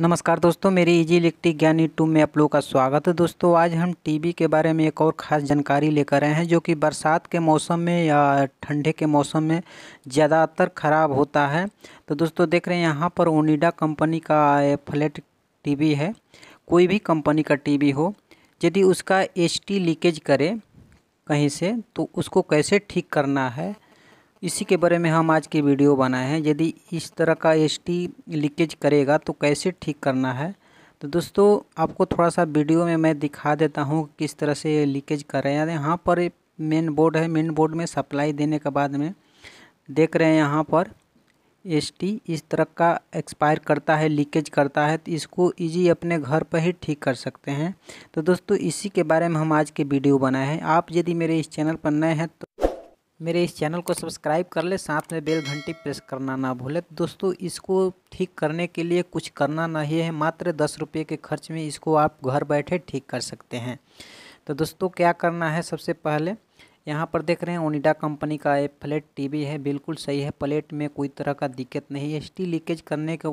नमस्कार दोस्तों मेरी इजी इलेक्ट्रिक ज्ञान यूट्यूब में आप लोगों का स्वागत है दोस्तों आज हम टीवी के बारे में एक और ख़ास जानकारी लेकर आए हैं जो कि बरसात के मौसम में या ठंडे के मौसम में ज़्यादातर ख़राब होता है तो दोस्तों देख रहे हैं यहाँ पर ओनिडा कंपनी का फ्लैट टीवी है कोई भी कंपनी का टी हो यदि उसका एच लीकेज करे कहीं से तो उसको कैसे ठीक करना है इसी के बारे में हम आज की वीडियो बनाए हैं यदि इस तरह का एस लीकेज करेगा तो कैसे ठीक करना है तो दोस्तों आपको थोड़ा सा वीडियो में मैं दिखा देता हूँ किस तरह से लीकेज कर रहे हैं यहाँ पर मेन बोर्ड है मेन बोर्ड में सप्लाई देने के बाद में देख रहे हैं यहाँ पर एस इस तरह का एक्सपायर करता है लीकेज करता है तो इसको इजी अपने घर पर ही ठीक कर सकते हैं तो दोस्तों इसी के बारे में हम आज के वीडियो बनाए हैं आप यदि मेरे इस चैनल पर नए हैं तो मेरे इस चैनल को सब्सक्राइब कर ले साथ में बेल घंटी प्रेस करना ना भूले दोस्तों इसको ठीक करने के लिए कुछ करना नहीं है मात्र दस रुपये के खर्च में इसको आप घर बैठे ठीक कर सकते हैं तो दोस्तों क्या करना है सबसे पहले यहाँ पर देख रहे हैं ओनिडा कंपनी का एक फ्लेट टीवी है बिल्कुल सही है प्लेट में कोई तरह का दिक्कत नहीं है स्टील लीकेज करने के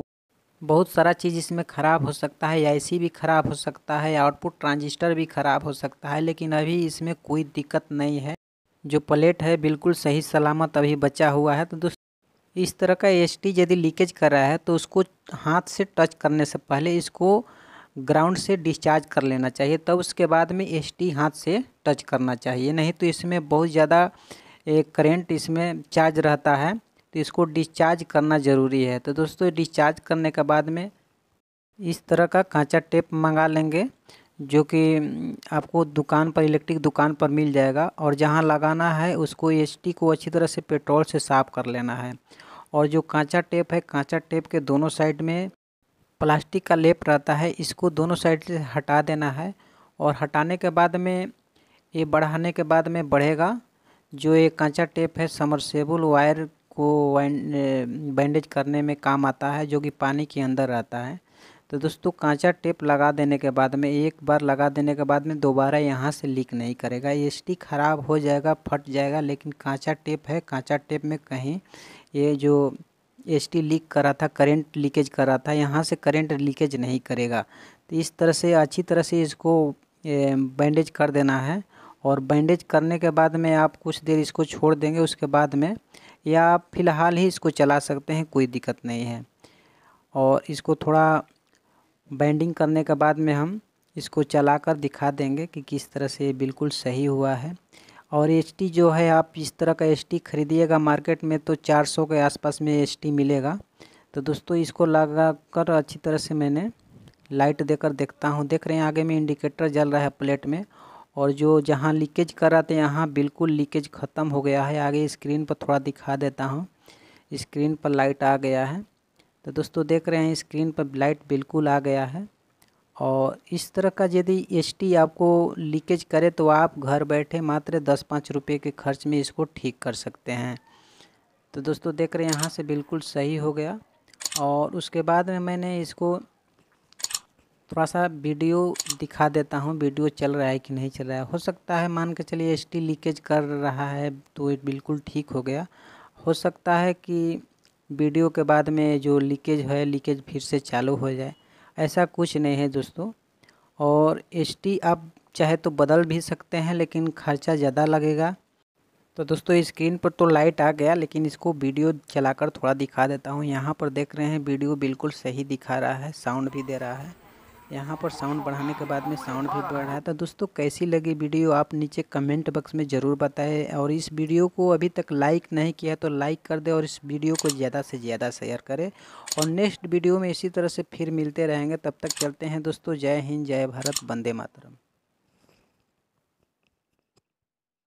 बहुत सारा चीज़ इसमें ख़राब हो सकता है आईसी भी ख़राब हो सकता है आउटपुट ट्रांजिस्टर भी ख़राब हो सकता है लेकिन अभी इसमें कोई दिक्कत नहीं है जो प्लेट है बिल्कुल सही सलामत अभी बचा हुआ है तो दोस्तों इस तरह का टी यदि लीकेज कर रहा है तो उसको हाथ से टच करने से पहले इसको ग्राउंड से डिस्चार्ज कर लेना चाहिए तब तो उसके बाद में टी हाथ से टच करना चाहिए नहीं तो इसमें बहुत ज़्यादा करेंट इसमें चार्ज रहता है तो इसको डिस्चार्ज करना ज़रूरी है तो दोस्तों डिस्चार्ज करने के बाद में इस तरह का कांचा टेप मंगा लेंगे जो कि आपको दुकान पर इलेक्ट्रिक दुकान पर मिल जाएगा और जहाँ लगाना है उसको एच को अच्छी तरह से पेट्रोल से साफ़ कर लेना है और जो कांचा टेप है कांचा टेप के दोनों साइड में प्लास्टिक का लेप रहता है इसको दोनों साइड से हटा देना है और हटाने के बाद में ये बढ़ाने के बाद में बढ़ेगा जो ये कांचा टेप है समरसेबल वायर को बैंडेज करने में काम आता है जो कि पानी के अंदर रहता है तो दोस्तों कांचा टेप लगा देने के बाद में एक बार लगा देने के बाद में दोबारा यहाँ से लीक नहीं करेगा ये स्टिक ख़राब हो जाएगा फट जाएगा लेकिन कांचा टेप है कांचा टेप में कहीं ये जो एस लीक करा था करंट लीकेज करा था यहाँ से करंट लीकेज नहीं करेगा तो इस तरह से अच्छी तरह से इसको बैंडेज कर देना है और बैंडेज करने के बाद में आप कुछ देर इसको छोड़ देंगे उसके बाद में या आप फिलहाल ही इसको चला सकते हैं कोई दिक्कत नहीं है और इसको थोड़ा बैंडिंग करने के बाद में हम इसको चलाकर दिखा देंगे कि किस तरह से ये बिल्कुल सही हुआ है और एच जो है आप इस तरह का एच खरीदिएगा मार्केट में तो 400 के आसपास में एच मिलेगा तो दोस्तों इसको लगा कर अच्छी तरह से मैंने लाइट देकर देखता हूँ देख रहे हैं आगे में इंडिकेटर जल रहा है प्लेट में और जो जहाँ लीकेज कर रहा था यहाँ बिल्कुल लीकेज ख़त्म हो गया है आगे स्क्रीन पर थोड़ा दिखा देता हूँ स्क्रीन पर लाइट आ गया है तो दोस्तों देख रहे हैं स्क्रीन पर लाइट बिल्कुल आ गया है और इस तरह का यदि एस आपको लीकेज करे तो आप घर बैठे मात्र दस पाँच रुपये के खर्च में इसको ठीक कर सकते हैं तो दोस्तों देख रहे हैं यहाँ से बिल्कुल सही हो गया और उसके बाद में मैंने इसको थोड़ा सा वीडियो दिखा देता हूँ वीडियो चल रहा है कि नहीं चल रहा है हो सकता है मान के चलिए एस लीकेज कर रहा है तो बिल्कुल ठीक हो गया हो सकता है कि वीडियो के बाद में जो लीकेज है लीकेज फिर से चालू हो जाए ऐसा कुछ नहीं है दोस्तों और एस आप चाहे तो बदल भी सकते हैं लेकिन खर्चा ज़्यादा लगेगा तो दोस्तों स्क्रीन पर तो लाइट आ गया लेकिन इसको वीडियो चलाकर थोड़ा दिखा देता हूँ यहाँ पर देख रहे हैं वीडियो बिल्कुल सही दिखा रहा है साउंड भी दे रहा है यहाँ पर साउंड बढ़ाने के बाद में साउंड भी बढ़ रहा था तो दोस्तों कैसी लगी वीडियो आप नीचे कमेंट बॉक्स में ज़रूर बताएं और इस वीडियो को अभी तक लाइक नहीं किया तो लाइक कर दे और इस वीडियो को ज़्यादा से ज़्यादा शेयर करें और नेक्स्ट वीडियो में इसी तरह से फिर मिलते रहेंगे तब तक चलते हैं दोस्तों जय हिंद जय भारत वंदे मातरम